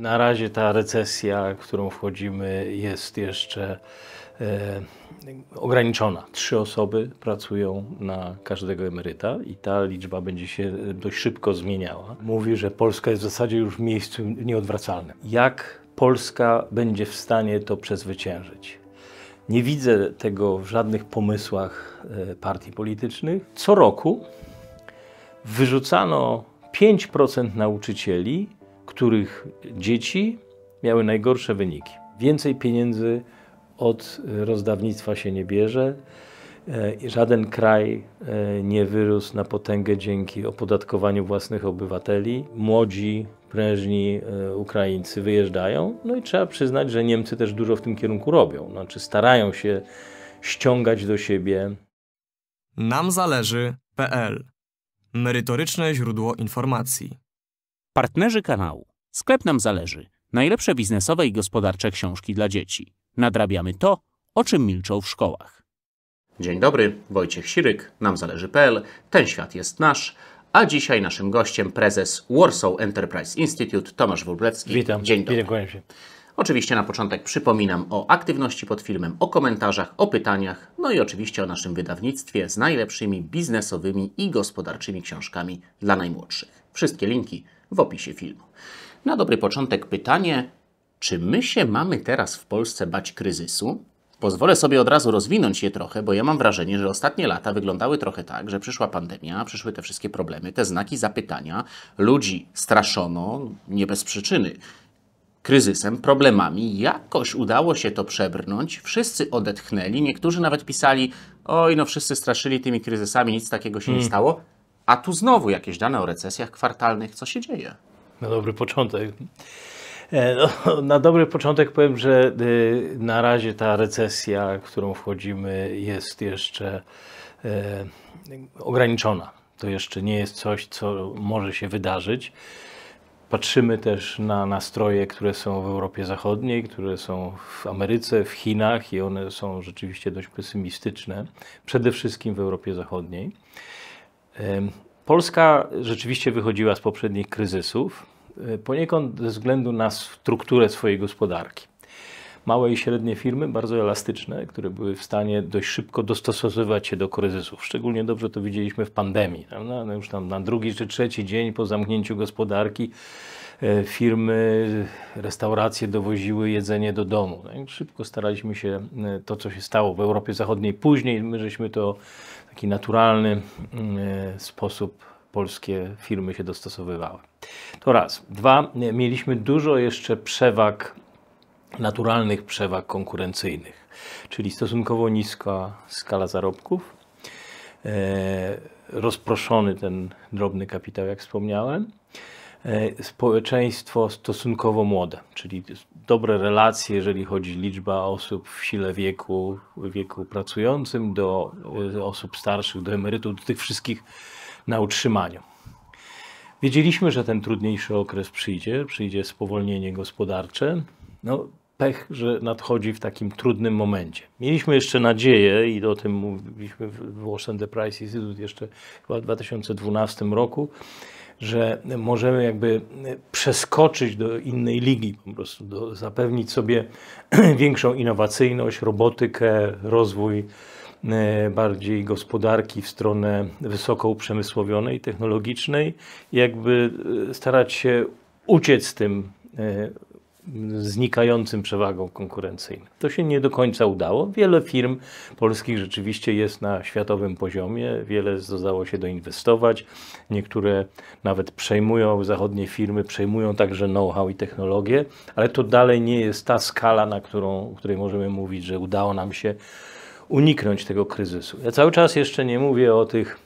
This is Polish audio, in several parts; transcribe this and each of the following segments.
Na razie ta recesja, w którą wchodzimy, jest jeszcze e, ograniczona. Trzy osoby pracują na każdego emeryta i ta liczba będzie się dość szybko zmieniała. Mówi, że Polska jest w zasadzie już w miejscu nieodwracalnym. Jak Polska będzie w stanie to przezwyciężyć? Nie widzę tego w żadnych pomysłach e, partii politycznych. Co roku wyrzucano 5% nauczycieli których dzieci miały najgorsze wyniki. Więcej pieniędzy od e, rozdawnictwa się nie bierze. E, żaden kraj e, nie wyrósł na potęgę dzięki opodatkowaniu własnych obywateli. Młodzi, prężni Ukraińcy wyjeżdżają, no i trzeba przyznać, że Niemcy też dużo w tym kierunku robią. Znaczy starają się ściągać do siebie. Nam zależy PL. Merytoryczne źródło informacji. Partnerzy kanału. Sklep nam zależy. Najlepsze biznesowe i gospodarcze książki dla dzieci. Nadrabiamy to, o czym milczą w szkołach. Dzień dobry, Wojciech Siryk, nam zależy.pl. Ten świat jest nasz. A dzisiaj naszym gościem prezes Warsaw Enterprise Institute Tomasz Wróblewski. Witam. Dzień dobry. Witam, się. Oczywiście na początek przypominam o aktywności pod filmem, o komentarzach, o pytaniach, no i oczywiście o naszym wydawnictwie z najlepszymi biznesowymi i gospodarczymi książkami dla najmłodszych. Wszystkie linki w opisie filmu. Na dobry początek pytanie, czy my się mamy teraz w Polsce bać kryzysu? Pozwolę sobie od razu rozwinąć je trochę, bo ja mam wrażenie, że ostatnie lata wyglądały trochę tak, że przyszła pandemia, przyszły te wszystkie problemy, te znaki zapytania, ludzi straszono nie bez przyczyny. Kryzysem, problemami, jakoś udało się to przebrnąć, wszyscy odetchnęli, niektórzy nawet pisali: Oj, no wszyscy straszyli tymi kryzysami, nic takiego się mm. nie hmm. stało. A tu znowu jakieś dane o recesjach kwartalnych, co się dzieje? Na dobry początek. E, no, na dobry początek powiem, że e, na razie ta recesja, w którą wchodzimy, jest jeszcze e, ograniczona. To jeszcze nie jest coś, co może się wydarzyć. Patrzymy też na nastroje, które są w Europie Zachodniej, które są w Ameryce, w Chinach i one są rzeczywiście dość pesymistyczne, przede wszystkim w Europie Zachodniej. Polska rzeczywiście wychodziła z poprzednich kryzysów. E, poniekąd ze względu na strukturę swojej gospodarki. Małe i średnie firmy, bardzo elastyczne, które były w stanie dość szybko dostosowywać się do kryzysów. Szczególnie dobrze to widzieliśmy w pandemii. No już tam na drugi czy trzeci dzień po zamknięciu gospodarki e, firmy, restauracje dowoziły jedzenie do domu. No szybko staraliśmy się e, to, co się stało w Europie Zachodniej później, my żeśmy to w taki naturalny mm, sposób polskie firmy się dostosowywały. To raz. Dwa, mieliśmy dużo jeszcze przewag, naturalnych przewag konkurencyjnych, czyli stosunkowo niska skala zarobków, e, rozproszony ten drobny kapitał, jak wspomniałem, e, społeczeństwo stosunkowo młode, czyli dobre relacje, jeżeli chodzi liczba osób w sile wieku, wieku pracującym do e, osób starszych, do emerytów, do tych wszystkich na utrzymaniu. Wiedzieliśmy, że ten trudniejszy okres przyjdzie, przyjdzie spowolnienie gospodarcze. No, pech, że nadchodzi w takim trudnym momencie. Mieliśmy jeszcze nadzieję, i o tym mówiliśmy w Wash the Price Institute jeszcze chyba w 2012 roku, że możemy jakby przeskoczyć do innej ligi, po prostu do, zapewnić sobie większą innowacyjność, robotykę, rozwój E, bardziej gospodarki w stronę wysoko uprzemysłowionej, technologicznej, jakby e, starać się uciec z tym e, znikającym przewagą konkurencyjną. To się nie do końca udało. Wiele firm polskich rzeczywiście jest na światowym poziomie, wiele zdało się doinwestować. Niektóre nawet przejmują zachodnie firmy, przejmują także know-how i technologię, ale to dalej nie jest ta skala, na którą, której możemy mówić, że udało nam się uniknąć tego kryzysu. Ja cały czas jeszcze nie mówię o tych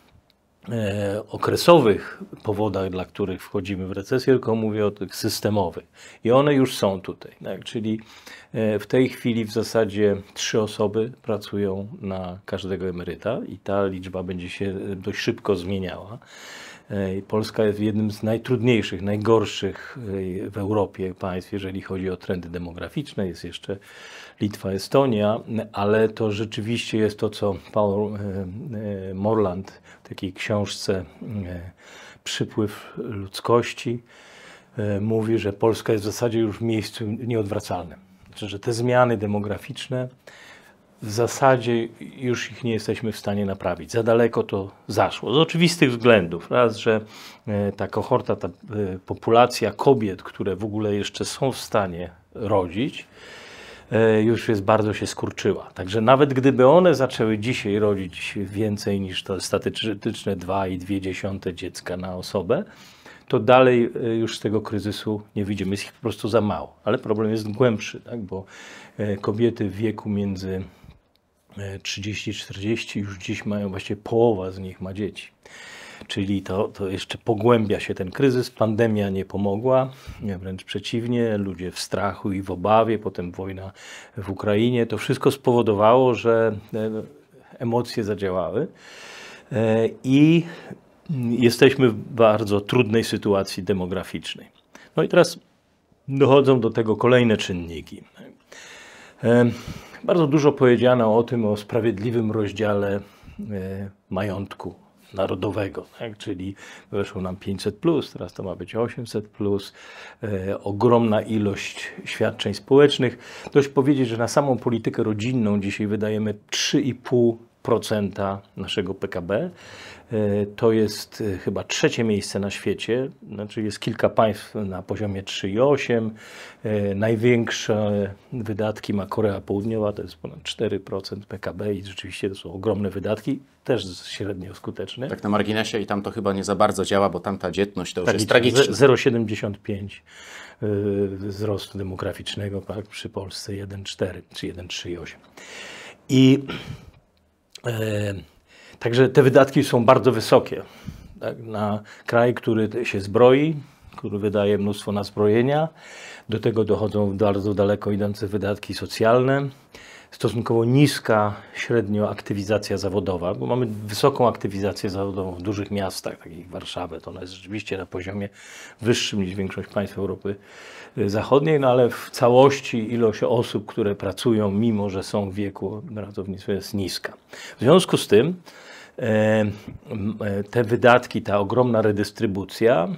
e, okresowych powodach, dla których wchodzimy w recesję, tylko mówię o tych systemowych. I one już są tutaj. Tak? Czyli e, w tej chwili w zasadzie trzy osoby pracują na każdego emeryta i ta liczba będzie się e, dość szybko zmieniała. E, Polska jest jednym z najtrudniejszych, najgorszych e, w Europie państw, jeżeli chodzi o trendy demograficzne. Jest jeszcze Litwa, Estonia, ale to rzeczywiście jest to, co Paul e, e, Morland w takiej książce e, Przypływ ludzkości mówi, że Polska jest w zasadzie już w miejscu nieodwracalnym. Znaczy, że te zmiany demograficzne w zasadzie już ich nie jesteśmy w stanie naprawić. Za daleko to zaszło. Z oczywistych względów. Raz, że ta kohorta, ta populacja kobiet, które w ogóle jeszcze są w stanie rodzić, E, już jest bardzo się skurczyła. Także nawet gdyby one zaczęły dzisiaj rodzić więcej niż to statystyczne 2,2 dziecka na osobę, to dalej e, już z tego kryzysu nie widzimy. Jest ich po prostu za mało. Ale problem jest głębszy, tak? bo e, kobiety w wieku między 30-40 już dziś mają, właściwie połowa z nich ma dzieci. Czyli to, to jeszcze pogłębia się ten kryzys. Pandemia nie pomogła, wręcz przeciwnie, ludzie w strachu i w obawie, potem wojna w Ukrainie. To wszystko spowodowało, że e, emocje zadziałały. E, I jesteśmy w bardzo trudnej sytuacji demograficznej. No i teraz dochodzą do tego kolejne czynniki. E, bardzo dużo powiedziano o tym, o sprawiedliwym rozdziale majątku narodowego, tak? czyli weszło nam 500, plus, teraz to ma być 800, plus, e, ogromna ilość świadczeń społecznych. Dość powiedzieć, że na samą politykę rodzinną dzisiaj wydajemy 3,5 2% naszego PKB. E, to jest e, chyba trzecie miejsce na świecie, znaczy jest kilka państw na poziomie 3,8. E, największe wydatki ma Korea Południowa, to jest ponad 4% PKB i rzeczywiście to są ogromne wydatki, też średnio skuteczne. Tak na marginesie i tam to chyba nie za bardzo działa, bo tam ta dzietność to już tak, jest tragiczna. 0,75 wzrostu demograficznego tak, przy Polsce 1,4 czy 1,38. I E, także te wydatki są bardzo wysokie. Tak? Na kraj, który się zbroi, który wydaje mnóstwo na zbrojenia, do tego dochodzą bardzo daleko idące wydatki socjalne stosunkowo niska średnio aktywizacja zawodowa, bo mamy wysoką aktywizację zawodową w dużych miastach, takich jak Warszawa. to ona jest rzeczywiście na poziomie wyższym niż większość państw Europy y, Zachodniej, no ale w całości ilość osób, które pracują, mimo że są w wieku pracownictwa jest niska. W związku z tym e, e, te wydatki, ta ogromna redystrybucja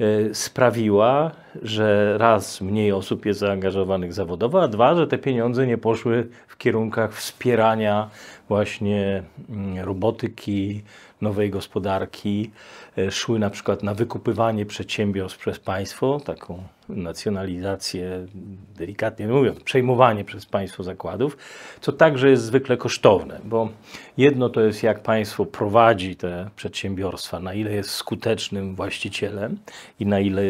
E, sprawiła, że raz mniej osób jest zaangażowanych zawodowo, a dwa, że te pieniądze nie poszły w kierunkach wspierania właśnie mm, robotyki, nowej gospodarki, e, szły na przykład na wykupywanie przedsiębiorstw przez państwo, taką nacjonalizację, delikatnie mówiąc, przejmowanie przez państwo zakładów, co także jest zwykle kosztowne, bo jedno to jest jak państwo prowadzi te przedsiębiorstwa, na ile jest skutecznym właścicielem i na ile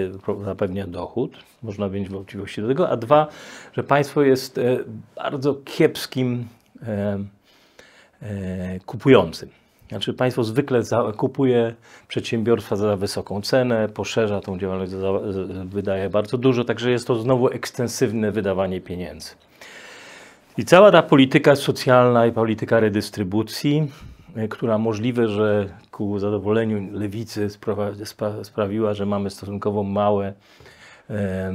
zapewnia dochód. Można mieć wątpliwości do tego. A dwa, że państwo jest e, bardzo kiepskim e, e, kupującym. Znaczy państwo zwykle kupuje przedsiębiorstwa za wysoką cenę, poszerza tą działalność, wydaje bardzo dużo, także jest to znowu ekstensywne wydawanie pieniędzy. I cała ta polityka socjalna i polityka redystrybucji E, która możliwe, że ku zadowoleniu lewicy spra spra sprawiła, że mamy stosunkowo małe, e,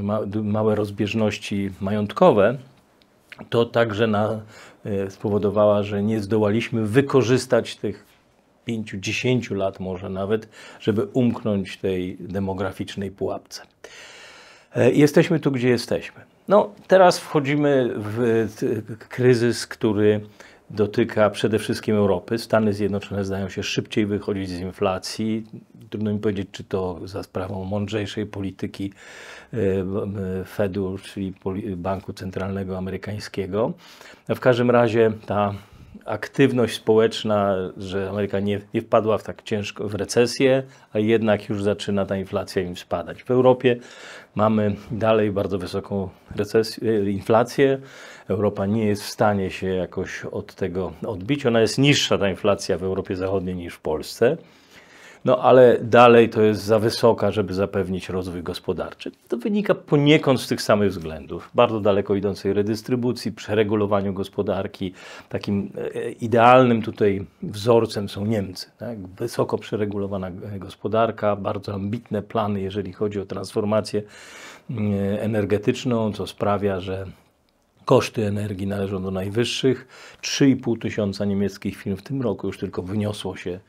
ma małe rozbieżności majątkowe, to także na, e, spowodowała, że nie zdołaliśmy wykorzystać tych 5-10 lat może nawet, żeby umknąć tej demograficznej pułapce. E, jesteśmy tu, gdzie jesteśmy. No, teraz wchodzimy w kryzys, który dotyka przede wszystkim Europy. Stany Zjednoczone zdają się szybciej wychodzić z inflacji. Trudno mi powiedzieć, czy to za sprawą mądrzejszej polityki e, Fedu, czyli Banku Centralnego Amerykańskiego. W każdym razie ta aktywność społeczna, że Ameryka nie, nie wpadła w tak ciężko w recesję, a jednak już zaczyna ta inflacja im spadać. W Europie mamy dalej bardzo wysoką recesję, e, inflację. Europa nie jest w stanie się jakoś od tego odbić. Ona jest niższa, ta inflacja w Europie Zachodniej niż w Polsce no ale dalej to jest za wysoka, żeby zapewnić rozwój gospodarczy. To wynika poniekąd z tych samych względów, bardzo daleko idącej redystrybucji, przeregulowaniu gospodarki. Takim e, idealnym tutaj wzorcem są Niemcy. Tak? Wysoko przeregulowana gospodarka, bardzo ambitne plany, jeżeli chodzi o transformację e, energetyczną, co sprawia, że Koszty energii należą do najwyższych. 3,5 tysiąca niemieckich firm w tym roku już tylko wyniosło się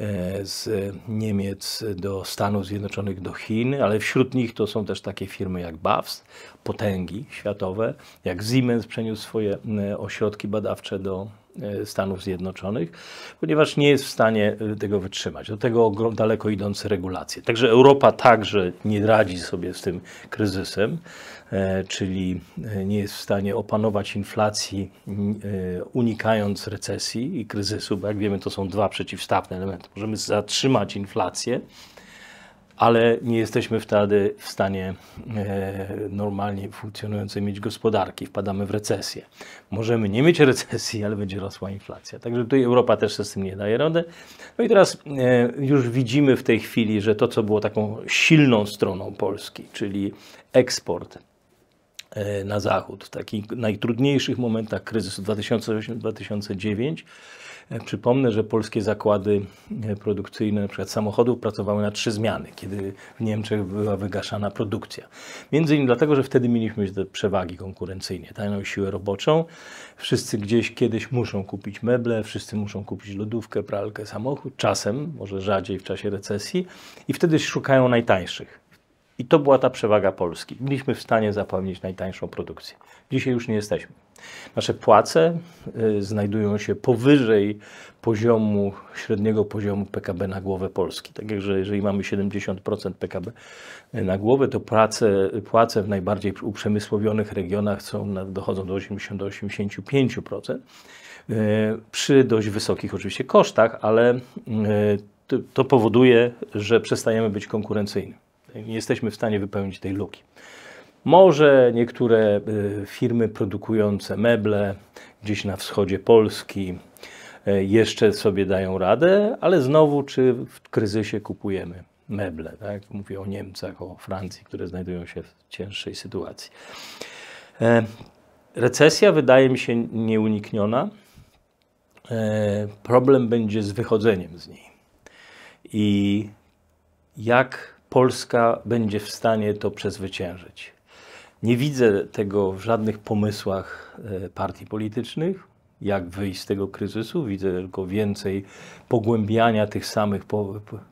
E, z Niemiec do Stanów Zjednoczonych, do Chin, ale wśród nich to są też takie firmy jak BAFS, potęgi światowe, jak Siemens przeniósł swoje e, ośrodki badawcze do e, Stanów Zjednoczonych, ponieważ nie jest w stanie tego wytrzymać. Do tego daleko idące regulacje. Także Europa także nie radzi sobie z tym kryzysem. E, czyli e, nie jest w stanie opanować inflacji, e, unikając recesji i kryzysu, bo jak wiemy, to są dwa przeciwstawne elementy. Możemy zatrzymać inflację, ale nie jesteśmy wtedy w stanie normalnie funkcjonującej mieć gospodarki, wpadamy w recesję. Możemy nie mieć recesji, ale będzie rosła inflacja. Także tutaj Europa też sobie z tym nie daje rady. No i teraz już widzimy w tej chwili, że to, co było taką silną stroną Polski, czyli eksport, E, na zachód. W takich najtrudniejszych momentach kryzysu 2008-2009 e, Przypomnę, że polskie zakłady e, produkcyjne np. samochodów pracowały na trzy zmiany, kiedy w Niemczech była wygaszana produkcja. Między innymi dlatego, że wtedy mieliśmy te przewagi konkurencyjne, tajną siłę roboczą. Wszyscy gdzieś kiedyś muszą kupić meble, wszyscy muszą kupić lodówkę, pralkę, samochód, czasem, może rzadziej w czasie recesji i wtedy szukają najtańszych. I to była ta przewaga Polski. Byliśmy w stanie zapewnić najtańszą produkcję. Dzisiaj już nie jesteśmy. Nasze płace y, znajdują się powyżej poziomu, średniego poziomu PKB na głowę Polski. Tak jak, że jeżeli mamy 70% PKB y, na głowę, to płace w najbardziej uprzemysłowionych regionach są, dochodzą do 80 85%. Y, przy dość wysokich oczywiście kosztach, ale to powoduje, że przestajemy być konkurencyjni. Tak, nie jesteśmy w stanie wypełnić tej luki. Może niektóre y, firmy produkujące meble gdzieś na wschodzie Polski y, jeszcze sobie dają radę, ale znowu, czy w kryzysie kupujemy meble? Tak? Mówię o Niemcach, o Francji, które znajdują się w cięższej sytuacji. E, recesja wydaje mi się nieunikniona. E, problem będzie z wychodzeniem z niej. I jak Polska będzie w stanie to przezwyciężyć. Nie widzę tego w żadnych pomysłach e, partii politycznych, jak wyjść z tego kryzysu. Widzę tylko więcej pogłębiania tych samych,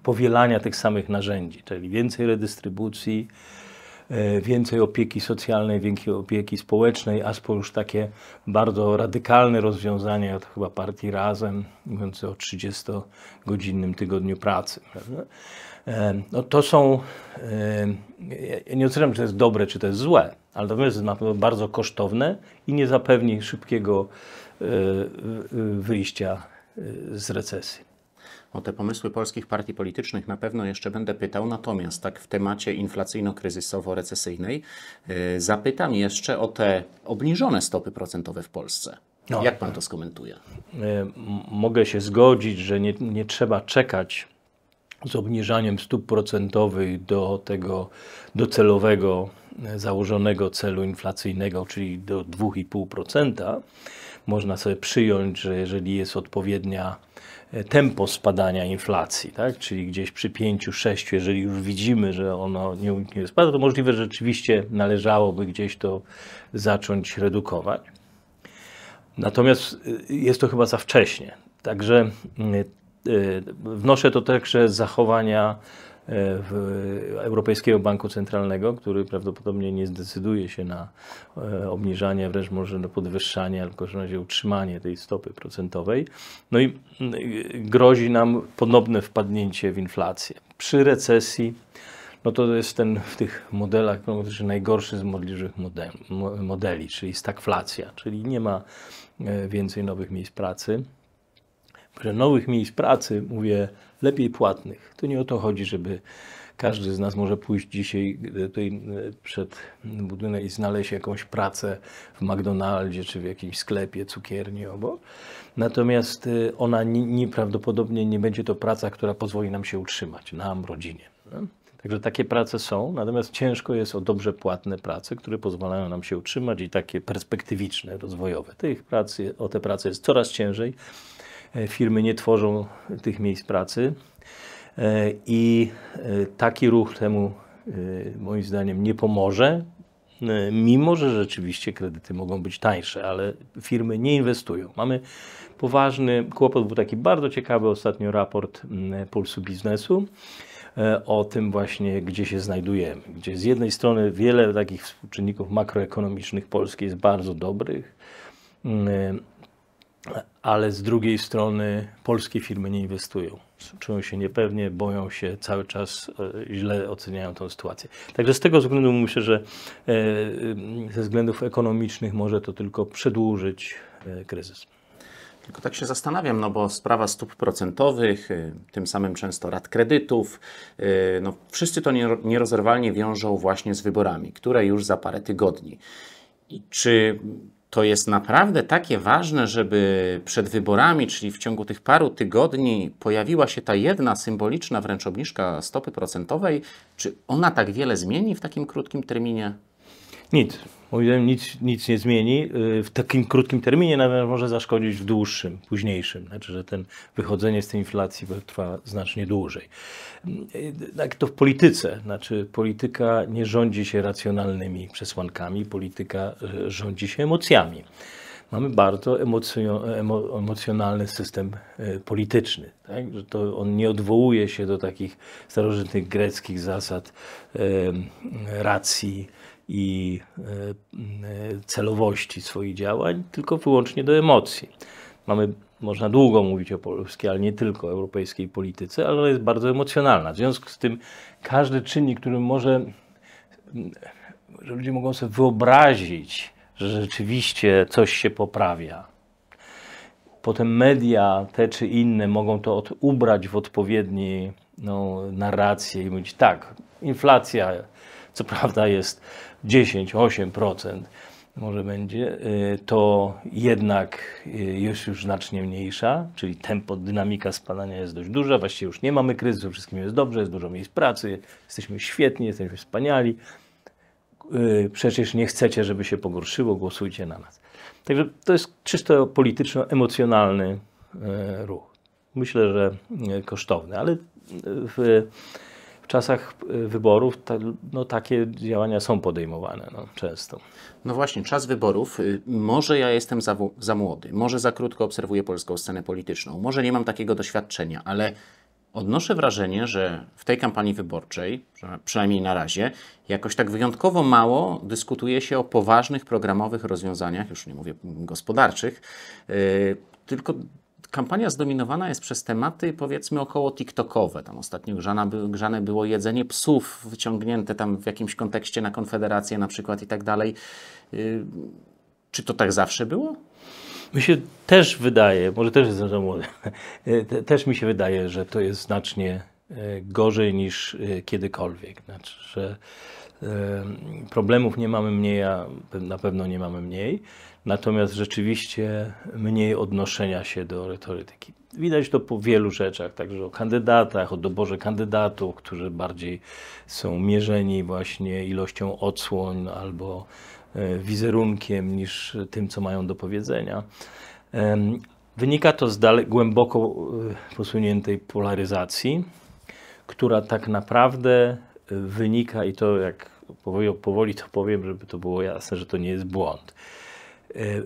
powielania tych samych narzędzi, czyli więcej redystrybucji, E, więcej opieki socjalnej, więcej opieki społecznej, a już takie bardzo radykalne rozwiązania, to chyba partii Razem, mówiące o 30-godzinnym tygodniu pracy. Prawda? E, no to są, e, ja nie oceniam, czy to jest dobre, czy to jest złe, ale to jest na pewno bardzo kosztowne i nie zapewni szybkiego wyjścia z recesji. O te pomysły polskich partii politycznych na pewno jeszcze będę pytał, natomiast tak w temacie inflacyjno-kryzysowo-recesyjnej y, zapytam jeszcze o te obniżone stopy procentowe w Polsce. No. Jak pan to skomentuje? Y, mogę się zgodzić, że nie, nie trzeba czekać z obniżaniem stóp procentowych do tego docelowego, y, założonego celu inflacyjnego, czyli do 2,5%. Można sobie przyjąć, że jeżeli jest odpowiednia E, tempo spadania inflacji, tak? czyli gdzieś przy 5-6, jeżeli już widzimy, że ono nieuniknienie spada, to możliwe, że rzeczywiście należałoby gdzieś to zacząć redukować. Natomiast e, jest to chyba za wcześnie. Także e, wnoszę to także z zachowania Europejskiego Banku Centralnego, który prawdopodobnie nie zdecyduje się na e, obniżanie, wręcz może na podwyższanie, albo w każdym razie utrzymanie tej stopy procentowej. No i mm, grozi nam podobne wpadnięcie w inflację. Przy recesji no to jest ten w tych modelach prognostycznie najgorszy z możliwych modeli, czyli stagflacja, czyli nie ma e, więcej nowych miejsc pracy. Że nowych miejsc pracy, mówię lepiej płatnych. To nie o to chodzi, żeby każdy z nas może pójść dzisiaj e, tutaj e, przed budynek i znaleźć jakąś pracę w McDonaldzie czy w jakimś sklepie, cukierni obo. Natomiast e, ona nieprawdopodobnie nie będzie to praca, która pozwoli nam się utrzymać, nam, rodzinie. Także takie prace są, natomiast ciężko jest o dobrze płatne prace, które pozwalają nam się utrzymać i takie perspektywiczne, rozwojowe. Tych prac, o te prace jest coraz ciężej. E, firmy nie tworzą tych miejsc pracy. E, I e, taki ruch temu moim zdaniem nie pomoże, mimo że rzeczywiście kredyty mogą być tańsze, ale firmy nie inwestują. Mamy poważny kłopot, był taki bardzo ciekawy ostatnio raport Pulsu Biznesu o tym właśnie, gdzie się znajdujemy. Gdzie z jednej strony wiele takich współczynników makroekonomicznych Polski jest bardzo dobrych, ale z drugiej strony polskie firmy nie inwestują. Czują się niepewnie, boją się, cały czas e, źle oceniają tą sytuację. Także z tego względu myślę, że e, e, ze względów ekonomicznych może to tylko przedłużyć kryzys. Tylko tak się zastanawiam, no bo sprawa stóp procentowych, tym samym często rat kredytów, no wszyscy to nierozerwalnie wiążą właśnie z wyborami, które już za parę tygodni. I czy to jest naprawdę takie ważne, żeby przed wyborami, czyli w ciągu tych paru tygodni, pojawiła się ta jedna symboliczna wręcz obniżka stopy procentowej? Czy ona tak wiele zmieni w takim krótkim terminie? Nic. Moim nic, nic nie zmieni. Y, w takim krótkim terminie nawet może zaszkodzić w dłuższym, późniejszym. Znaczy, że ten wychodzenie z tej inflacji trwa znacznie dłużej. Tak to w polityce. Znaczy, polityka nie rządzi się racjonalnymi przesłankami, polityka y, rządzi się emocjami. Mamy bardzo emocjonalny system polityczny. Tak? Że to on nie odwołuje się do takich starożytnych greckich zasad racji, i e, celowości swoich działań, tylko wyłącznie do emocji. Mamy, można długo mówić o polskiej, ale nie tylko o europejskiej polityce, ale ona jest bardzo emocjonalna. W związku z tym każdy czynnik, który może, że ludzie mogą sobie wyobrazić, że rzeczywiście coś się poprawia. Potem media, te czy inne, mogą to od, ubrać w odpowiedni no, narrację i mówić tak, inflacja co prawda jest 10-8% może będzie, y, to jednak y, jest już znacznie mniejsza, czyli tempo, dynamika spadania jest dość duża, właściwie już nie mamy kryzysu, wszystkim jest dobrze, jest dużo miejsc pracy, jesteśmy świetni, jesteśmy wspaniali, y, przecież nie chcecie, żeby się pogorszyło, głosujcie na nas. Także to jest czysto polityczno-emocjonalny ruch. Myślę, że kosztowny, ale w czasach y, wyborów ta, no, takie działania są podejmowane no, często. No właśnie, czas wyborów. Y, może ja jestem za, za młody, może za krótko obserwuję polską scenę polityczną, może nie mam takiego doświadczenia, ale odnoszę wrażenie, że w tej kampanii wyborczej, przynajmniej na razie, jakoś tak wyjątkowo mało dyskutuje się o poważnych programowych rozwiązaniach, już nie mówię gospodarczych, y, tylko kampania zdominowana jest przez tematy, powiedzmy, około TikTokowe. Tam ostatnio grzana, grzane było jedzenie psów, wyciągnięte tam w jakimś kontekście na Konfederację na przykład i tak dalej. Y, czy to tak zawsze było? Mi się też wydaje, może też jestem za młody, y, też mi się wydaje, że to jest znacznie y, gorzej niż kiedykolwiek. Znaczy, że problemów nie mamy mniej, a na pewno nie mamy mniej natomiast rzeczywiście mniej odnoszenia się do retorytyki. Widać to po wielu rzeczach, także o kandydatach, o doborze kandydatów, którzy bardziej są mierzeni właśnie ilością odsłoń albo e, wizerunkiem niż tym, co mają do powiedzenia. Wynika to z głęboko e, posuniętej polaryzacji, która tak naprawdę e, wynika i to jak powoli to powiem, żeby to było jasne, że to nie jest błąd E,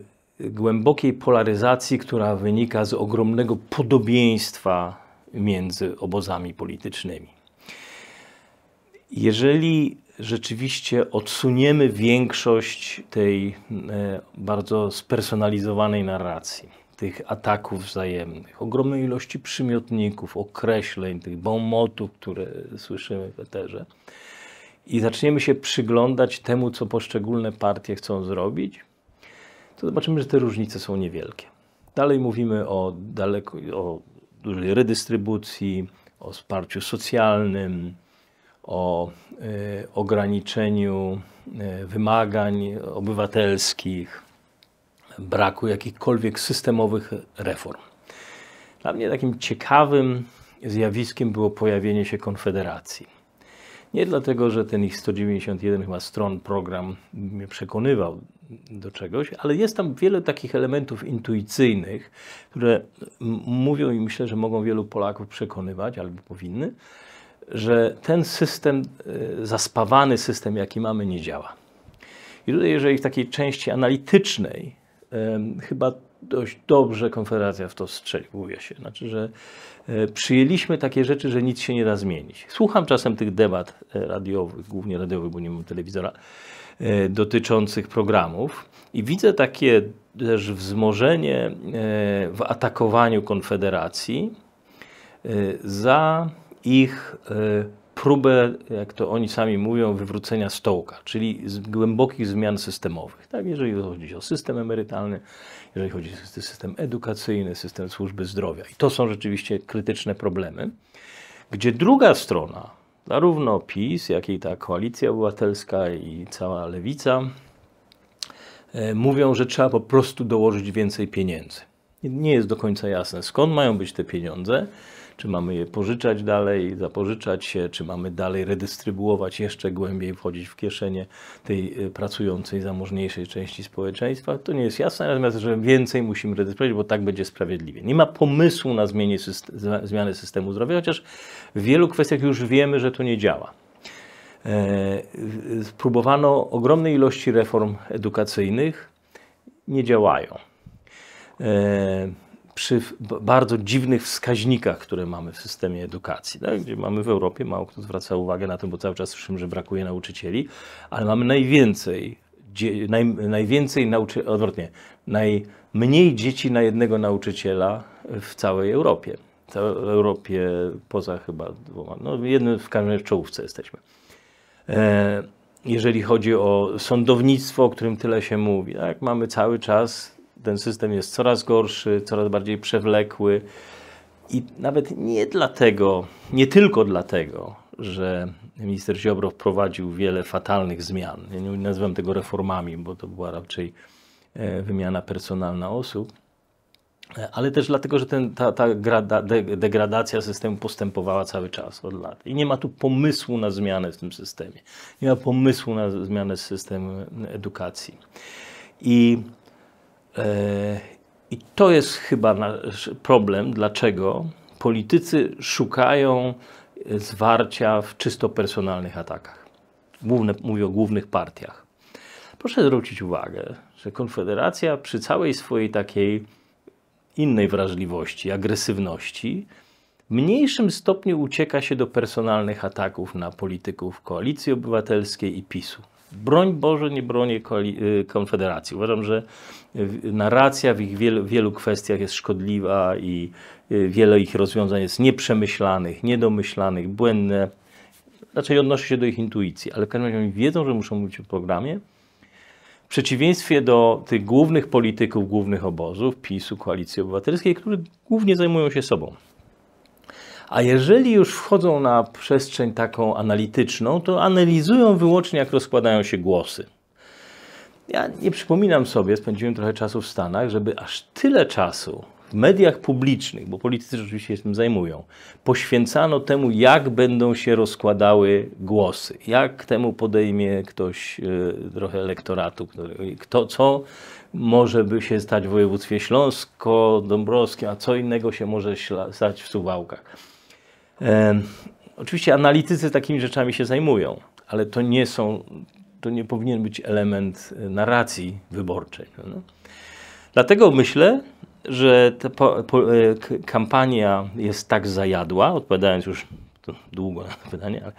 głębokiej polaryzacji, która wynika z ogromnego podobieństwa między obozami politycznymi. Jeżeli rzeczywiście odsuniemy większość tej e, bardzo spersonalizowanej narracji, tych ataków wzajemnych, ogromnej ilości przymiotników, określeń, tych bałmotów, które słyszymy w eterze, i zaczniemy się przyglądać temu, co poszczególne partie chcą zrobić, to zobaczymy, że te różnice są niewielkie. Dalej mówimy o, daleko, o dużej redystrybucji, o wsparciu socjalnym, o y, ograniczeniu y, wymagań obywatelskich, braku jakichkolwiek systemowych reform. Dla mnie takim ciekawym zjawiskiem było pojawienie się Konfederacji. Nie dlatego, że ten ich 191 chyba stron program mnie przekonywał do czegoś, ale jest tam wiele takich elementów intuicyjnych, które mówią i myślę, że mogą wielu Polaków przekonywać, albo powinny, że ten system, e, zaspawany system, jaki mamy, nie działa. I tutaj, jeżeli w takiej części analitycznej, e, chyba dość dobrze Konfederacja w to strzeliwuje się. Znaczy, że e, przyjęliśmy takie rzeczy, że nic się nie da zmienić. Słucham czasem tych debat e, radiowych, głównie radiowych, bo nie mam telewizora, e, dotyczących programów i widzę takie też wzmożenie w atakowaniu Konfederacji za ich próbę, jak to oni sami mówią, wywrócenia stołka, czyli głębokich zmian systemowych. Tak, jeżeli chodzi o system emerytalny, jeżeli chodzi o system edukacyjny, system służby zdrowia. I to są rzeczywiście krytyczne problemy. Gdzie druga strona, zarówno PiS, jak i ta koalicja obywatelska i cała lewica, e, mówią, że trzeba po prostu dołożyć więcej pieniędzy. Nie jest do końca jasne, skąd mają być te pieniądze czy mamy je pożyczać dalej, zapożyczać się, czy mamy dalej redystrybuować jeszcze głębiej, wchodzić w kieszenie tej y, pracującej, zamożniejszej części społeczeństwa. To nie jest jasne, natomiast, że więcej musimy redystrybuować, bo tak będzie sprawiedliwie. Nie ma pomysłu na zmianę systemu zdrowia, chociaż w wielu kwestiach już wiemy, że to nie działa. E, spróbowano ogromnej ilości reform edukacyjnych, nie działają. E, przy bardzo dziwnych wskaźnikach, które mamy w systemie edukacji, tak? gdzie mamy w Europie, mało kto zwraca uwagę na to, bo cały czas słyszymy, że brakuje nauczycieli, ale mamy najwięcej, naj, najwięcej nauczy, odwrotnie, najmniej dzieci na jednego nauczyciela w całej Europie. W całej Europie poza chyba dwoma, no jednym w każdym w czołówce jesteśmy. E, jeżeli chodzi o sądownictwo, o którym tyle się mówi, tak? mamy cały czas ten system jest coraz gorszy, coraz bardziej przewlekły. I nawet nie dlatego, nie tylko dlatego, że minister Ziobro wprowadził wiele fatalnych zmian. Ja nie nazywam tego reformami, bo to była raczej e, wymiana personalna osób, e, ale też dlatego, że ten, ta, ta grada, degradacja systemu postępowała cały czas od lat. I nie ma tu pomysłu na zmianę w tym systemie. Nie ma pomysłu na zmianę systemu edukacji. I E, I to jest chyba nasz problem, dlaczego politycy szukają e, zwarcia w czysto personalnych atakach. Główne, mówię o głównych partiach. Proszę zwrócić uwagę, że Konfederacja przy całej swojej takiej innej wrażliwości, agresywności, w mniejszym stopniu ucieka się do personalnych ataków na polityków Koalicji Obywatelskiej i PiSu broń Boże, nie bronię y, Konfederacji. Uważam, że y, narracja w ich wielu, wielu kwestiach jest szkodliwa i y, wiele ich rozwiązań jest nieprzemyślanych, niedomyślanych, błędne. Raczej odnoszę się do ich intuicji, ale w każdym razie oni wiedzą, że muszą mówić o programie. W przeciwieństwie do tych głównych polityków, głównych obozów, PiSu, Koalicji Obywatelskiej, którzy głównie zajmują się sobą. A jeżeli już wchodzą na przestrzeń taką analityczną, to analizują wyłącznie, jak rozkładają się głosy. Ja nie przypominam sobie, spędziłem trochę czasu w Stanach, żeby aż tyle czasu w mediach publicznych, bo politycy rzeczywiście się tym zajmują, poświęcano temu, jak będą się rozkładały głosy, jak temu podejmie ktoś e, trochę elektoratu, kto, co może by się stać w województwie śląsko-dąbrowskim, a co innego się może stać w Suwałkach oczywiście analitycy takimi rzeczami się zajmują, ale to nie są, to nie powinien być element e, narracji wyborczej. No. Dlatego myślę, że ta po, po, e, kampania jest tak zajadła, odpowiadając już długo na to pytanie, ale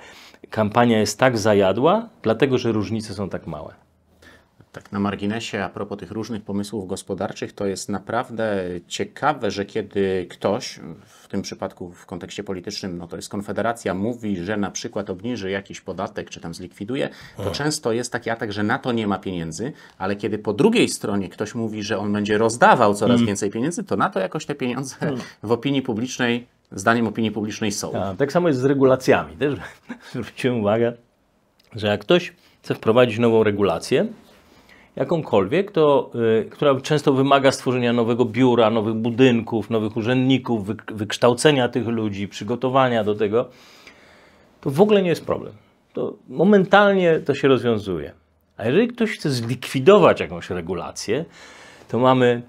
kampania jest tak zajadła, dlatego że różnice są tak małe tak na marginesie, a propos tych różnych pomysłów gospodarczych, to jest naprawdę ciekawe, że kiedy ktoś, w tym przypadku w kontekście politycznym, no to jest Konfederacja, mówi, że na przykład obniży jakiś podatek, czy tam zlikwiduje, to hmm. często jest taki atak, że na to nie ma pieniędzy, ale kiedy po drugiej stronie ktoś mówi, że on będzie rozdawał coraz hmm. więcej pieniędzy, to na to jakoś te pieniądze hmm. w opinii publicznej, zdaniem opinii publicznej są. tak samo jest z regulacjami. Też zwróciłem uwagę, że jak ktoś chce wprowadzić nową regulację, jakąkolwiek, to, y, która często wymaga stworzenia nowego biura, nowych budynków, nowych urzędników, wykształcenia tych ludzi, przygotowania do tego, to w ogóle nie jest problem. To momentalnie to się rozwiązuje. A jeżeli ktoś chce zlikwidować jakąś regulację, to mamy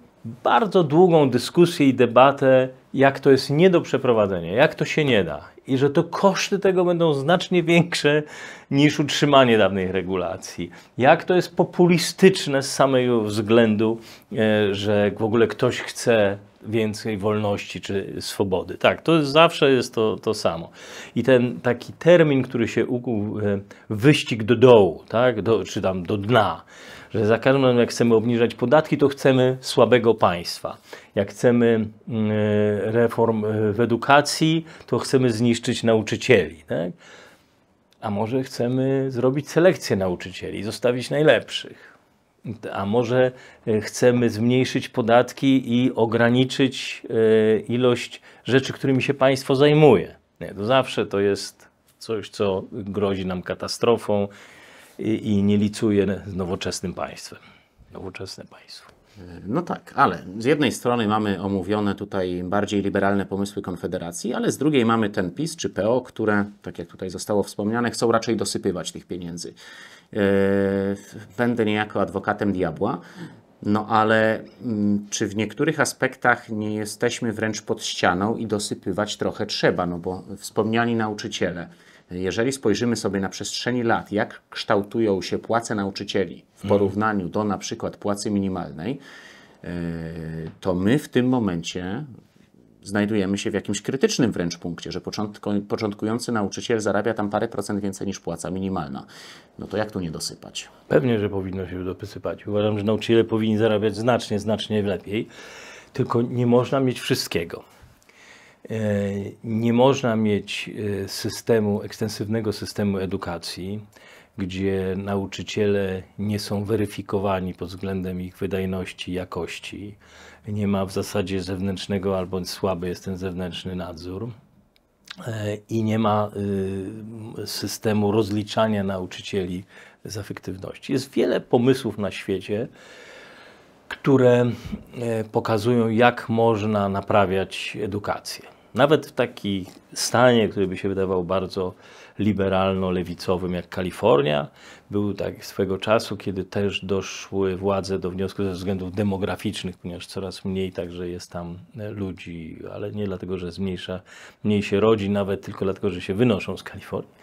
bardzo długą dyskusję i debatę, jak to jest nie do przeprowadzenia, jak to się nie da i że to koszty tego będą znacznie większe niż utrzymanie dawnej regulacji. Jak to jest populistyczne z samego względu, e, że w ogóle ktoś chce więcej wolności czy swobody. Tak, to zawsze jest to, to samo. I ten taki termin, który się ukuł, e, wyścig do dołu, tak, do, czy tam do dna, że za każdym razem jak chcemy obniżać podatki, to chcemy słabego państwa. Jak chcemy mm, reform e, w edukacji, to chcemy zniszczyć nauczycieli. Tak? A może chcemy zrobić selekcję nauczycieli, zostawić najlepszych. A może e, chcemy zmniejszyć podatki i ograniczyć e, ilość rzeczy, którymi się państwo zajmuje. Nie, to zawsze to jest coś, co grozi nam katastrofą i, i nie licuje z nowoczesnym państwem. Nowoczesne państwo. No tak, ale z jednej strony mamy omówione tutaj bardziej liberalne pomysły Konfederacji, ale z drugiej mamy ten PiS czy PO, które, tak jak tutaj zostało wspomniane, chcą raczej dosypywać tych pieniędzy. E, będę niejako adwokatem diabła. No ale mm, czy w niektórych aspektach nie jesteśmy wręcz pod ścianą i dosypywać trochę trzeba, no bo wspomniani nauczyciele, jeżeli spojrzymy sobie na przestrzeni lat, jak kształtują się płace nauczycieli w mhm. porównaniu do na przykład płacy minimalnej, e, to my w tym momencie znajdujemy się w jakimś krytycznym wręcz punkcie, że początkujący nauczyciel zarabia tam parę procent więcej niż płaca minimalna. No to jak tu nie dosypać? Pewnie, że powinno się dosypać. Uważam, że nauczyciele powinni zarabiać znacznie, znacznie lepiej, tylko nie można mieć wszystkiego. E, nie można mieć e, systemu, ekstensywnego systemu edukacji, gdzie nauczyciele nie są weryfikowani pod względem ich wydajności, jakości. Nie ma w zasadzie zewnętrznego albo słaby jest ten zewnętrzny nadzór. E, I nie ma systemu rozliczania nauczycieli z efektywności. Jest wiele pomysłów na świecie, które pokazują, jak można naprawiać edukację. Nawet w taki stanie, który by się wydawał bardzo liberalno-lewicowym jak Kalifornia, był tak swego czasu, kiedy też doszły władze do wniosku ze względów demograficznych, ponieważ coraz mniej także jest tam e, ludzi, ale nie dlatego, że zmniejsza, mniej się rodzi, nawet tylko dlatego, że się wynoszą z Kalifornii.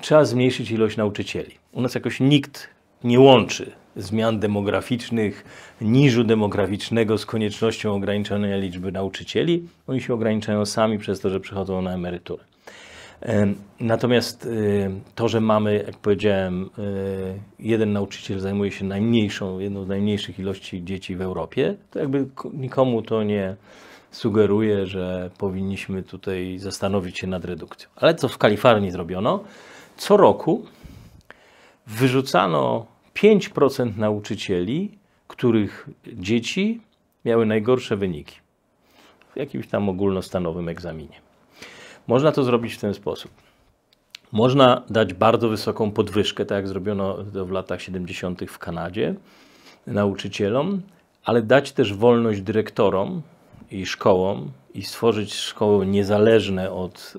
Trzeba zmniejszyć ilość nauczycieli. U nas jakoś nikt nie łączy zmian demograficznych, niżu demograficznego z koniecznością ograniczenia liczby nauczycieli. Oni się ograniczają sami przez to, że przychodzą na emeryturę. Natomiast y, to, że mamy, jak powiedziałem, y, jeden nauczyciel zajmuje się najmniejszą, jedną z najmniejszych ilości dzieci w Europie, to jakby nikomu to nie sugeruje, że powinniśmy tutaj zastanowić się nad redukcją. Ale co w Kalifornii zrobiono? Co roku wyrzucano 5% nauczycieli, których dzieci miały najgorsze wyniki w jakimś tam ogólnostanowym egzaminie. Można to zrobić w ten sposób. Można dać bardzo wysoką podwyżkę, tak jak zrobiono to w latach 70. w Kanadzie nauczycielom, ale dać też wolność dyrektorom i szkołom i stworzyć szkoły niezależne od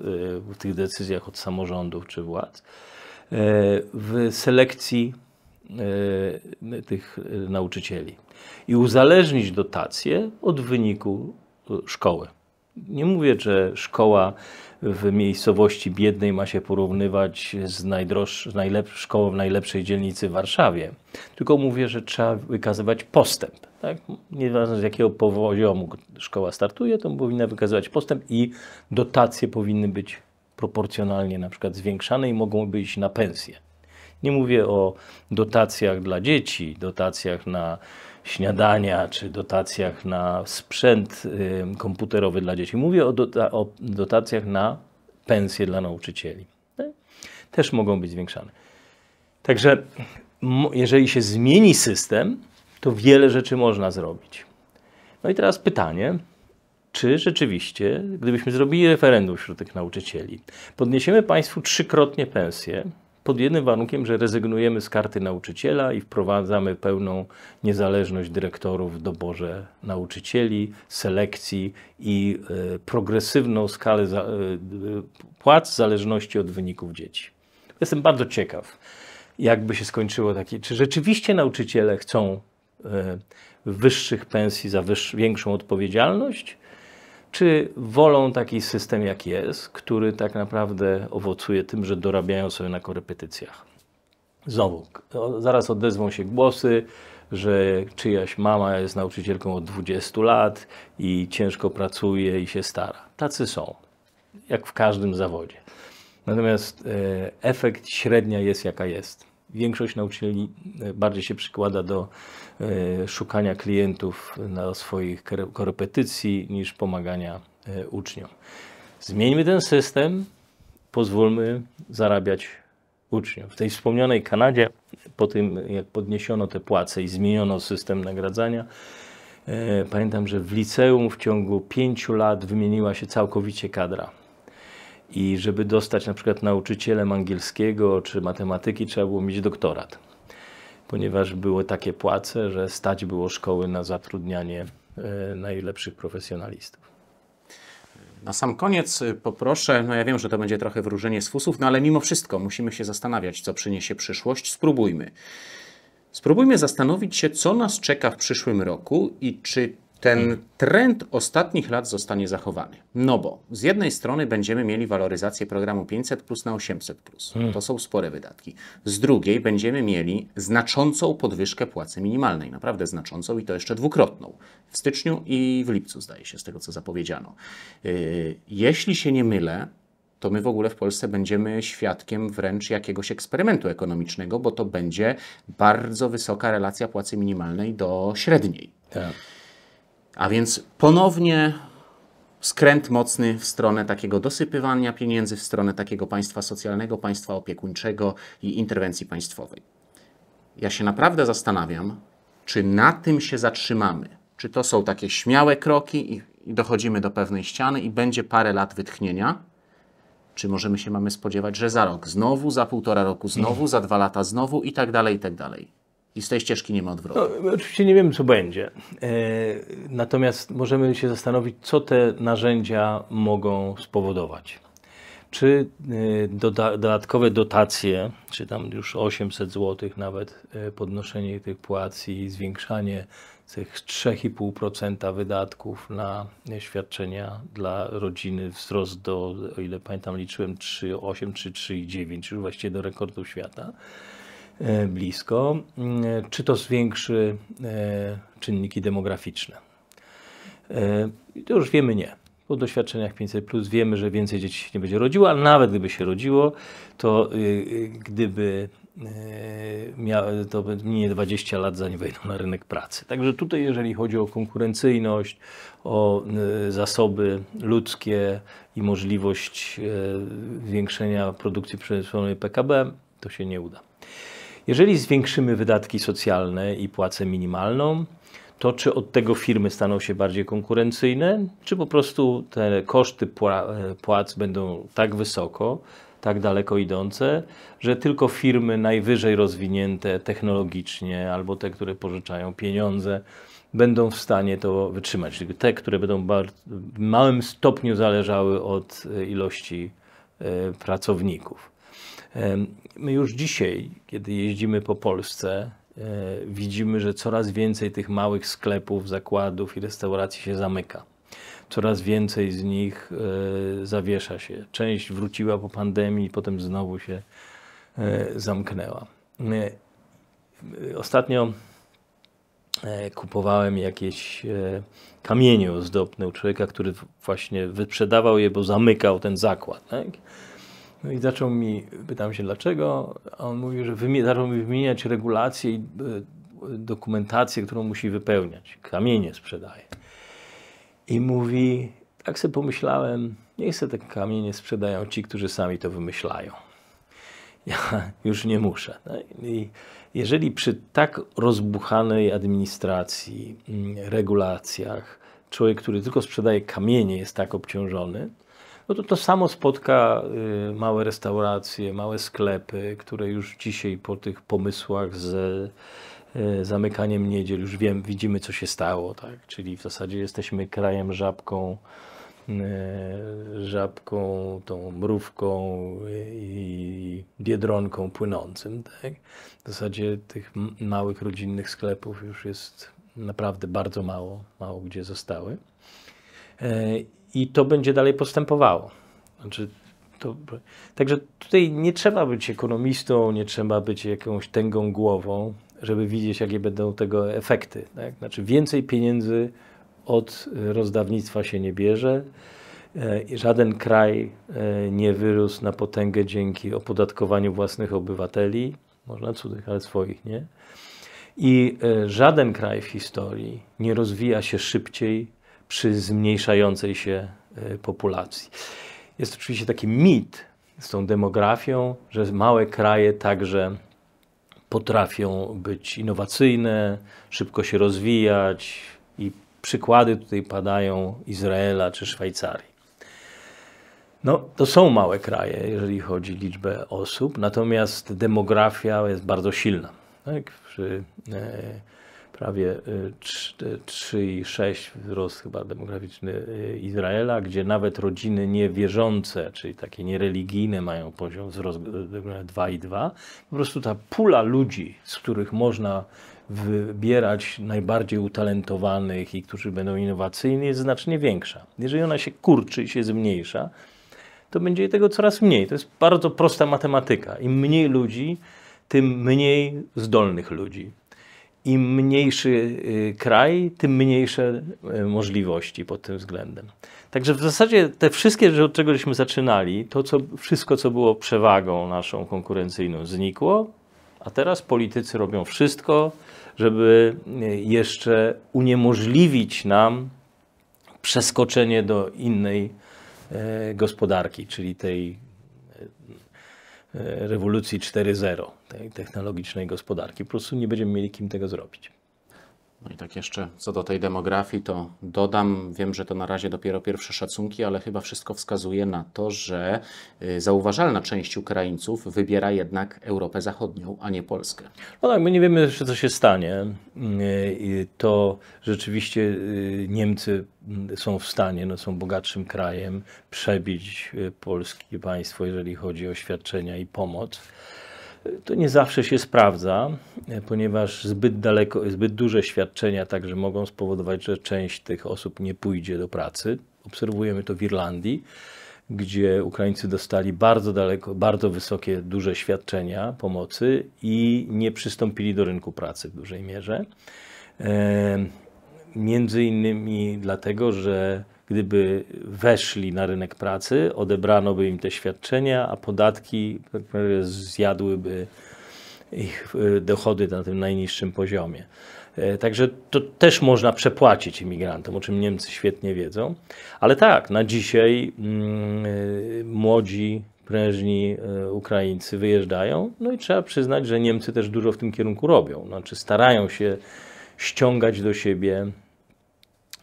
y, tych decyzjach od samorządów czy władz y, w selekcji E, tych e, nauczycieli i uzależnić dotację od wyniku e, szkoły. Nie mówię, że szkoła w miejscowości biednej ma się porównywać z, najdroższ, najlep, szkołą w najlepszej dzielnicy w Warszawie, tylko mówię, że trzeba wykazywać postęp. Tak? Nieważne z jakiego poziomu szkoła startuje, to powinna wykazywać postęp i dotacje powinny być proporcjonalnie na przykład zwiększane i mogą być na pensję. Nie mówię o dotacjach dla dzieci, dotacjach na śniadania czy dotacjach na sprzęt komputerowy dla dzieci. Mówię o, dota o dotacjach na pensje dla nauczycieli. Tak? Też mogą być zwiększane. Także jeżeli się zmieni system, to wiele rzeczy można zrobić. No i teraz pytanie, czy rzeczywiście, gdybyśmy zrobili referendum wśród tych nauczycieli, podniesiemy państwu trzykrotnie pensję, pod jednym warunkiem, że rezygnujemy z karty nauczyciela i wprowadzamy pełną niezależność dyrektorów w doborze nauczycieli, selekcji i e, progresywną skalę e, płac w zależności od wyników dzieci. Jestem bardzo ciekaw, jakby się skończyło takie, czy rzeczywiście nauczyciele chcą e, wyższych pensji za większą odpowiedzialność, czy wolą taki system, jak jest, który tak naprawdę owocuje tym, że dorabiają sobie na korepetycjach. Znowu, zaraz odezwą się głosy, że czyjaś mama jest nauczycielką od 20 lat i ciężko pracuje i się stara. Tacy są, jak w każdym zawodzie. Natomiast e, efekt średnia jest jaka jest większość nauczycieli e, bardziej się przykłada do e, szukania klientów na swoich korepetycji niż pomagania e, uczniom. Zmieńmy ten system, pozwólmy zarabiać uczniom. W tej wspomnianej Kanadzie, po tym jak podniesiono te płace i zmieniono system nagradzania, pamiętam, że w liceum w ciągu pięciu lat wymieniła się całkowicie kadra i żeby dostać na przykład nauczycielem angielskiego czy matematyki, trzeba było mieć doktorat, ponieważ były takie płace, że stać było szkoły na zatrudnianie e, najlepszych profesjonalistów. Na sam koniec e, poproszę, no ja wiem, że to będzie trochę wróżenie z fusów, no ale mimo wszystko musimy się zastanawiać, co przyniesie przyszłość. Spróbujmy. Spróbujmy zastanowić się, co nas czeka w przyszłym roku i czy ten trend ostatnich lat zostanie zachowany. No bo z jednej strony będziemy mieli waloryzację programu 500 plus na 800 plus. Hmm. To są spore wydatki. Z drugiej będziemy mieli znaczącą podwyżkę płacy minimalnej, naprawdę znaczącą i to jeszcze dwukrotną. W styczniu i w lipcu zdaje się z tego co zapowiedziano. Y, jeśli się nie mylę, to my w ogóle w Polsce będziemy świadkiem wręcz jakiegoś eksperymentu ekonomicznego, bo to będzie bardzo wysoka relacja płacy minimalnej do średniej. Tak. A więc ponownie skręt mocny w stronę takiego dosypywania pieniędzy, w stronę takiego państwa socjalnego, państwa opiekuńczego i interwencji państwowej. Ja się naprawdę zastanawiam, czy na tym się zatrzymamy. Czy to są takie śmiałe kroki i, i dochodzimy do pewnej ściany i będzie parę lat wytchnienia, czy możemy się mamy spodziewać, że za rok znowu, za półtora roku znowu, za dwa lata znowu i tak dalej, i tak dalej i z tej ścieżki nie ma odwrotu. No, oczywiście nie wiemy, co będzie. E, natomiast możemy się zastanowić, co te narzędzia mogą spowodować. Czy e, doda dodatkowe dotacje, czy tam już 800 zł nawet e, podnoszenie tych płac i zwiększanie tych 3,5% wydatków na świadczenia dla rodziny, wzrost do, o ile pamiętam, liczyłem 3,8 czy 3,9, już właściwie do rekordów świata E, blisko, mm, czy to zwiększy e, czynniki demograficzne. E, to już wiemy nie. Po doświadczeniach 500 plus wiemy, że więcej dzieci się nie będzie rodziło, a nawet gdyby się rodziło, to y, y, gdyby miały, to minie 20 lat, zanim wejdą na rynek pracy. Także tutaj, jeżeli chodzi o konkurencyjność, o zasoby ludzkie i możliwość zwiększenia produkcji przemysłowej PKB, to się nie uda. Jeżeli zwiększymy wydatki socjalne i płacę minimalną, to czy od tego firmy staną się bardziej konkurencyjne, czy po prostu te koszty e, płac będą tak wysoko, tak daleko idące, że tylko firmy najwyżej rozwinięte technologicznie albo te, które pożyczają pieniądze, będą w stanie to wytrzymać. Czyli te, które będą w małym stopniu zależały od e, ilości e, pracowników. My już dzisiaj, kiedy jeździmy po Polsce, e, widzimy, że coraz więcej tych małych sklepów, zakładów i restauracji się zamyka. Coraz więcej z nich e, zawiesza się. Część wróciła po pandemii, potem znowu się e, zamknęła. Ostatnio kupowałem jakieś kamienie ozdobne u człowieka, który właśnie wyprzedawał je, bo zamykał ten zakład. Tak? No i zaczął mi, pytam się dlaczego, a on mówi, że wymi- zaczął mi wymieniać regulacje i e, dokumentację, którą musi wypełniać. Kamienie sprzedaje. I mówi, tak sobie pomyślałem, niech se te kamienie sprzedają ci, którzy sami to wymyślają. Ja już nie muszę. No I jeżeli przy tak rozbuchanej administracji, mm, regulacjach, człowiek, który tylko sprzedaje kamienie, jest tak obciążony, no to to samo spotka y, małe restauracje, małe sklepy, które już dzisiaj po tych pomysłach z y, zamykaniem niedziel już wiem, widzimy co się stało, tak? czyli w zasadzie jesteśmy krajem żabką, y, żabką, tą mrówką i biedronką płynącym. Tak? W zasadzie tych małych rodzinnych sklepów już jest naprawdę bardzo mało, mało gdzie zostały i to będzie dalej postępowało. Znaczy, to, także tutaj nie trzeba być ekonomistą, nie trzeba być jakąś tęgą głową, żeby widzieć, jakie będą tego efekty. Tak? Znaczy, więcej pieniędzy od rozdawnictwa się nie bierze. E, żaden kraj e, nie wyrósł na potęgę dzięki opodatkowaniu własnych obywateli, można cudzych, ale swoich nie. I e, żaden kraj w historii nie rozwija się szybciej przy zmniejszającej się e, populacji. Jest oczywiście taki mit z tą demografią, że małe kraje także potrafią być innowacyjne, szybko się rozwijać i przykłady tutaj padają Izraela czy Szwajcarii. No, to są małe kraje, jeżeli chodzi o liczbę osób, natomiast demografia jest bardzo silna. Tak? Przy, e, prawie 3,6 y, y, wzrost chyba demograficzny y, Izraela, gdzie nawet rodziny niewierzące, czyli takie niereligijne mają poziom wzrost 2,2. Po prostu ta pula ludzi, z których można wybierać najbardziej utalentowanych i którzy będą innowacyjni jest znacznie większa. Jeżeli ona się kurczy i się zmniejsza, to będzie tego coraz mniej. To jest bardzo prosta matematyka. Im mniej ludzi, tym mniej zdolnych ludzi im mniejszy y, kraj, tym mniejsze y, możliwości pod tym względem. Także w zasadzie te wszystkie od czego żeśmy zaczynali, to co, wszystko, co było przewagą naszą konkurencyjną, znikło, a teraz politycy robią wszystko, żeby y, jeszcze uniemożliwić nam przeskoczenie do innej gospodarki, czyli tej rewolucji 4.0, tej technologicznej gospodarki. Po prostu nie będziemy mieli kim tego zrobić. No i tak jeszcze co do tej demografii, to dodam, wiem, że to na razie dopiero pierwsze szacunki, ale chyba wszystko wskazuje na to, że y, zauważalna część Ukraińców wybiera jednak Europę Zachodnią, a nie Polskę. No tak, my nie wiemy jeszcze, co się stanie. Mm, y, to rzeczywiście y, Niemcy mm, są w stanie, no są bogatszym krajem, przebić polskie państwo, jeżeli chodzi o świadczenia i pomoc. To nie zawsze się sprawdza, ponieważ zbyt daleko, zbyt duże świadczenia także mogą spowodować, że część tych osób nie pójdzie do pracy. Obserwujemy to w Irlandii, gdzie Ukraińcy dostali bardzo daleko, bardzo wysokie, duże świadczenia pomocy i nie przystąpili do rynku pracy w dużej mierze. E, między innymi dlatego, że gdyby weszli na rynek pracy, odebrano by im te świadczenia, a podatki tak zjadłyby ich e, dochody na tym najniższym poziomie. E, także to też można przepłacić imigrantom, o czym Niemcy świetnie wiedzą. Ale tak, na dzisiaj mm, e, młodzi, prężni Ukraińcy wyjeżdżają, no i trzeba przyznać, że Niemcy też dużo w tym kierunku robią. Znaczy starają się ściągać do siebie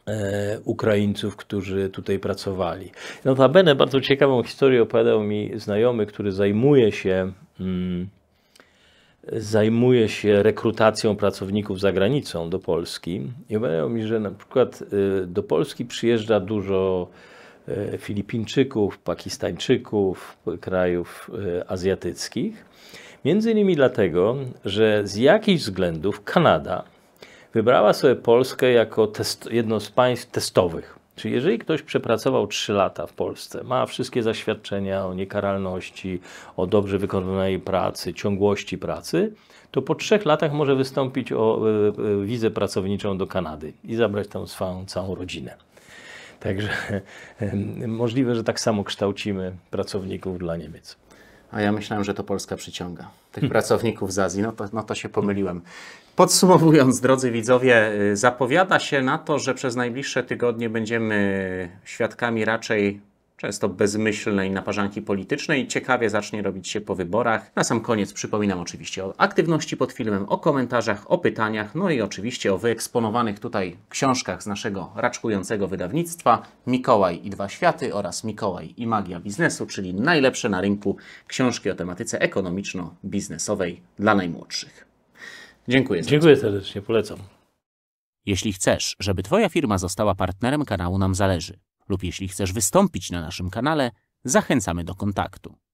E, Ukraińców, którzy tutaj pracowali. Notabene bardzo ciekawą historię opowiadał mi znajomy, który zajmuje się mm, zajmuje się rekrutacją pracowników za granicą do Polski i opowiadał mi, że na przykład e, do Polski przyjeżdża dużo e, Filipińczyków, Pakistańczyków, krajów azjatyckich. Między innymi dlatego, że z jakichś względów Kanada wybrała sobie Polskę jako test, jedno z państw testowych. Czyli jeżeli ktoś przepracował 3 lata w Polsce, ma wszystkie zaświadczenia o niekaralności, o dobrze wykonanej pracy, ciągłości pracy, to po 3 latach może wystąpić o e, e, wizę pracowniczą do Kanady i zabrać tam swoją całą rodzinę. Także możliwe, że tak samo kształcimy pracowników dla Niemiec. A ja myślałem, że to Polska przyciąga tych pracowników z Azji. No to, no to się pomyliłem. Podsumowując, drodzy widzowie, y, zapowiada się na to, że przez najbliższe tygodnie będziemy świadkami raczej często bezmyślnej naparzanki politycznej ciekawie zacznie robić się po wyborach. Na sam koniec przypominam oczywiście o aktywności pod filmem, o komentarzach, o pytaniach, no i oczywiście o wyeksponowanych tutaj książkach z naszego raczkującego wydawnictwa Mikołaj i Dwa Światy oraz Mikołaj i Magia Biznesu, czyli najlepsze na rynku książki o tematyce ekonomiczno-biznesowej dla najmłodszych. Dziękuję. Dziękuję serdecznie, polecam. Jeśli chcesz, żeby Twoja firma została partnerem kanału Nam Zależy lub jeśli chcesz wystąpić na naszym kanale, zachęcamy do kontaktu.